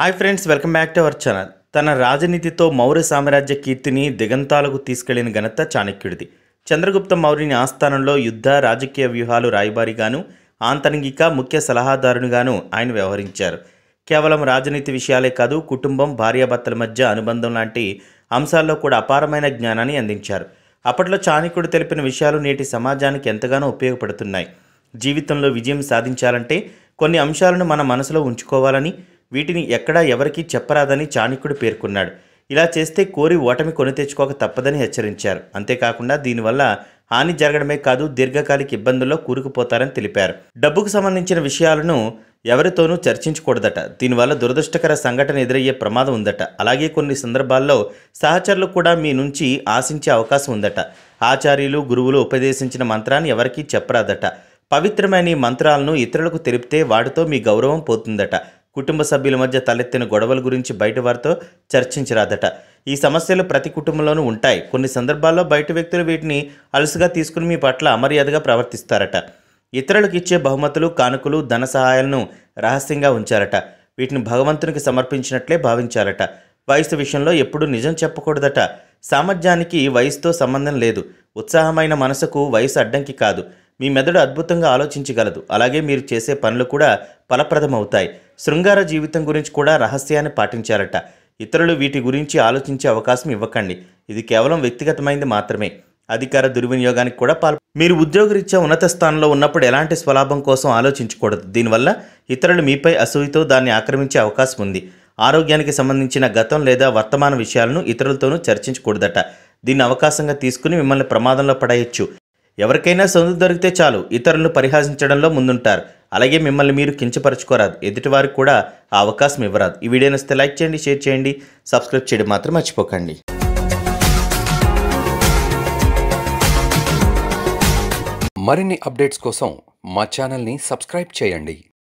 hi friends welcome back to our channel తన రాజనీతితో మౌర్య సామ్రాజ్య కీర్తిని దిగంతాలకు తీసుకెళ్లిన ఘనత చాణక్యుడిది చంద్రగుప్త మౌర్యుని ఆస్థానంలో యుద్ధ రాజకీయ వ్యూహాలు రాయబారిగాను ఆంతరంగిక ముఖ్య సలహాదారునిగాను ఆయన వ్యవహరించారు కేవలం రాజనీతి విషయాలే కాదు కుటుంబం భార్యాభర్తల మధ్య అనుబంధం లాంటి అంశాల్లో కూడా అపారమైన జ్ఞానాన్ని అందించారు అప్పట్లో చాణక్యుడు తెలిపిన విషయాలు నేటి సమాజానికి ఎంతగానో ఉపయోగపడుతున్నాయి జీవితంలో విజయం సాధించాలంటే కొన్ని అంశాలను మన మనసులో ఉంచుకోవాలని వీటిని ఎక్కడా ఎవరికీ చెప్పరాదని చాణిక్యుడు పేర్కొన్నాడు ఇలా చేస్తే కోరి ఓటమి కొని తెచ్చుకోక తప్పదని హెచ్చరించారు అంతేకాకుండా దీనివల్ల హాని జరగడమే కాదు దీర్ఘకాలిక ఇబ్బందుల్లో కూరుకుపోతారని తెలిపారు డబ్బుకు సంబంధించిన విషయాలను ఎవరితోనూ చర్చించకూడదట దీనివల్ల దురదృష్టకర సంఘటన ఎదురయ్యే ప్రమాదం ఉందట అలాగే కొన్ని సందర్భాల్లో సహచరులు కూడా మీ నుంచి ఆశించే అవకాశం ఉందట ఆచార్యులు గురువులు ఉపదేశించిన మంత్రాన్ని ఎవరికీ చెప్పరాదట పవిత్రమైన ఈ మంత్రాలను ఇతరులకు తెలిపితే వాటితో మీ గౌరవం పోతుందట కుటుంబ సభ్యుల మధ్య తలెత్తిన గొడవల గురించి బయట వారితో చర్చించరాదట ఈ సమస్యలు ప్రతి కుటుంబంలోనూ ఉంటాయి కొన్ని సందర్భాల్లో బయట వ్యక్తులు వీటిని అలసుగా తీసుకుని మీ పట్ల అమర్యాదగా ప్రవర్తిస్తారట ఇతరులకు ఇచ్చే బహుమతులు కానుకలు ధన సహాయాలను రహస్యంగా ఉంచారట వీటిని భగవంతునికి సమర్పించినట్లే భావించాలట వయసు విషయంలో ఎప్పుడూ నిజం చెప్పకూడదట సామర్థ్యానికి వయసుతో సంబంధం లేదు ఉత్సాహమైన మనసుకు వయసు అడ్డంకి కాదు మీ మెదడు అద్భుతంగా ఆలోచించగలదు అలాగే మీరు చేసే పనులు కూడా ఫలప్రదమవుతాయి శృంగార జీవితం గురించి కూడా రహస్యాన్ని పాటించారట ఇతరులు వీటి గురించి ఆలోచించే అవకాశం ఇవ్వకండి ఇది కేవలం వ్యక్తిగతమైంది మాత్రమే అధికార దుర్వినియోగానికి కూడా పాల్ మీరు ఉద్యోగరీత్యా ఉన్నత స్థానంలో ఉన్నప్పుడు ఎలాంటి స్వలాభం కోసం ఆలోచించకూడదు దీనివల్ల ఇతరులు మీపై అసూయతో దాన్ని ఆక్రమించే అవకాశం ఉంది ఆరోగ్యానికి సంబంధించిన గతం లేదా వర్తమాన విషయాలను ఇతరులతోనూ చర్చించకూడదట దీన్ని అవకాశంగా తీసుకుని మిమ్మల్ని ప్రమాదంలో పడేయచ్చు ఎవరికైనా సందు దొరికితే చాలు ఇతరులను పరిహాసించడంలో ముందుంటారు అలాగే మిమ్మల్ని మీరు కించపరచుకోరాదు ఎదుటివారికి కూడా ఆ అవకాశం ఇవ్వరాదు ఈ వీడియో నస్తే లైక్ చేయండి షేర్ చేయండి సబ్స్క్రైబ్ చేయడం మాత్రం మర్చిపోకండి మరిన్ని అప్డేట్స్ కోసం మా ఛానల్ని సబ్స్క్రైబ్ చేయండి